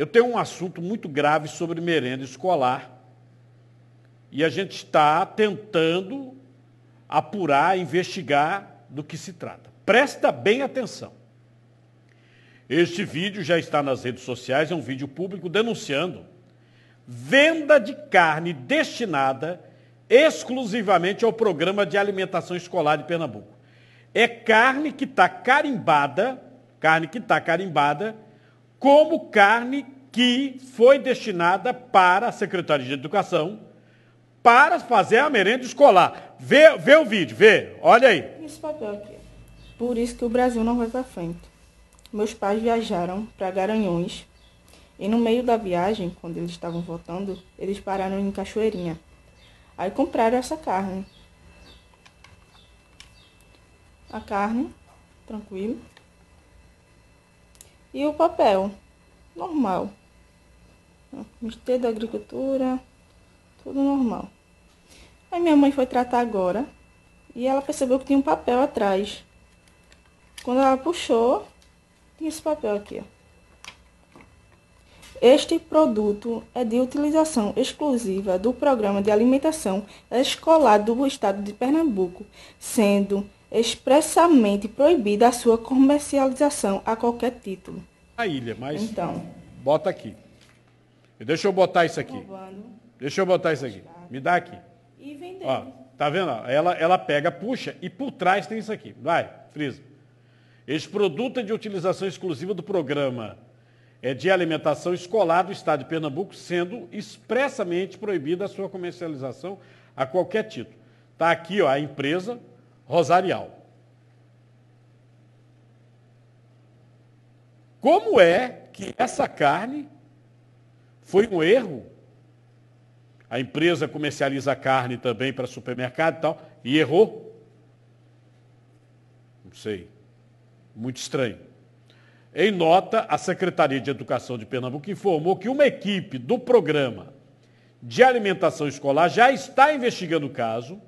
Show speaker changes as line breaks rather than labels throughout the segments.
Eu tenho um assunto muito grave sobre merenda escolar. E a gente está tentando apurar, investigar do que se trata. Presta bem atenção. Este vídeo já está nas redes sociais, é um vídeo público denunciando venda de carne destinada exclusivamente ao programa de alimentação escolar de Pernambuco. É carne que está carimbada, carne que está carimbada como carne que foi destinada para a Secretaria de Educação para fazer a merenda escolar. Vê, vê o vídeo, vê, olha aí.
Esse papel aqui. Por isso que o Brasil não vai para frente. Meus pais viajaram para Garanhões e no meio da viagem, quando eles estavam voltando, eles pararam em Cachoeirinha. Aí compraram essa carne. A carne, tranquilo. E o papel, normal. Ministério da Agricultura, tudo normal. Aí minha mãe foi tratar agora e ela percebeu que tinha um papel atrás. Quando ela puxou, tinha esse papel aqui. Ó. Este produto é de utilização exclusiva do Programa de Alimentação Escolar do Estado de Pernambuco, sendo expressamente proibida a sua comercialização a qualquer título.
A ilha, mas então, bota aqui. Deixa eu botar isso aqui. Deixa eu botar isso aqui. Me dá aqui. E vender. Ó, tá vendo? Ela, ela pega, puxa e por trás tem isso aqui. Vai, frisa. Este produto é de utilização exclusiva do programa é de alimentação escolar do Estado de Pernambuco, sendo expressamente proibida a sua comercialização a qualquer título. Está aqui ó, a empresa, rosarial. Como é que essa carne foi um erro? A empresa comercializa carne também para supermercado e tal, e errou? Não sei. Muito estranho. Em nota, a Secretaria de Educação de Pernambuco informou que uma equipe do programa de alimentação escolar já está investigando o caso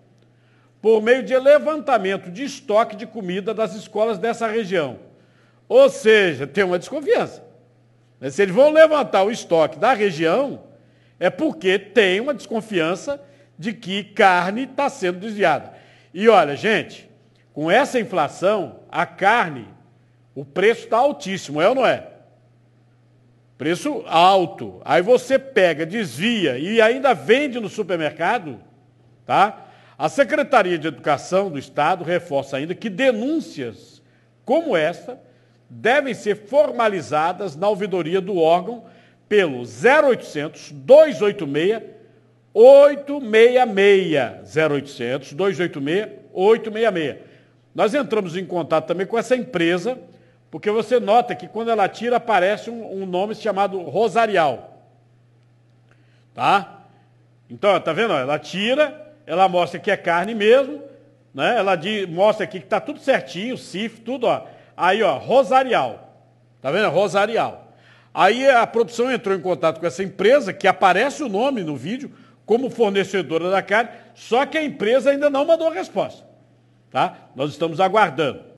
por meio de levantamento de estoque de comida das escolas dessa região. Ou seja, tem uma desconfiança. Né? Se eles vão levantar o estoque da região, é porque tem uma desconfiança de que carne está sendo desviada. E olha, gente, com essa inflação, a carne, o preço está altíssimo, é ou não é? Preço alto. Aí você pega, desvia e ainda vende no supermercado, tá? A Secretaria de Educação do Estado reforça ainda que denúncias como esta devem ser formalizadas na ouvidoria do órgão pelo 0800 286 866. 0800 286 866. Nós entramos em contato também com essa empresa, porque você nota que quando ela tira aparece um, um nome chamado Rosarial. Tá? Então, tá vendo? Ela tira ela mostra que é carne mesmo, né? Ela diz, mostra aqui que tá tudo certinho, CIF, tudo, ó. Aí, ó, Rosarial. Tá vendo? Rosarial. Aí a produção entrou em contato com essa empresa, que aparece o nome no vídeo, como fornecedora da carne, só que a empresa ainda não mandou a resposta. Tá? Nós estamos aguardando.